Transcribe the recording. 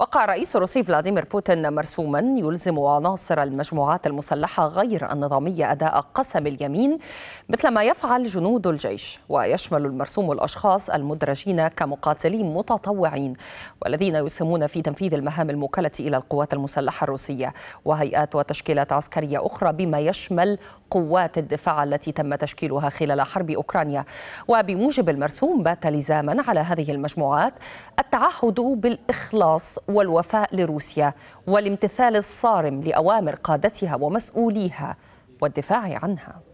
وقع الرئيس الروسي فلاديمير بوتين مرسوما يلزم عناصر المجموعات المسلحة غير النظامية أداء قسم اليمين مثل ما يفعل جنود الجيش ويشمل المرسوم الأشخاص المدرجين كمقاتلين متطوعين والذين يسهمون في تنفيذ المهام الموكلة إلى القوات المسلحة الروسية وهيئات وتشكيلات عسكرية أخرى بما يشمل قوات الدفاع التي تم تشكيلها خلال حرب أوكرانيا وبموجب المرسوم بات لزاما على هذه المجموعات التعهد بالإخلاص والوفاء لروسيا والامتثال الصارم لأوامر قادتها ومسؤوليها والدفاع عنها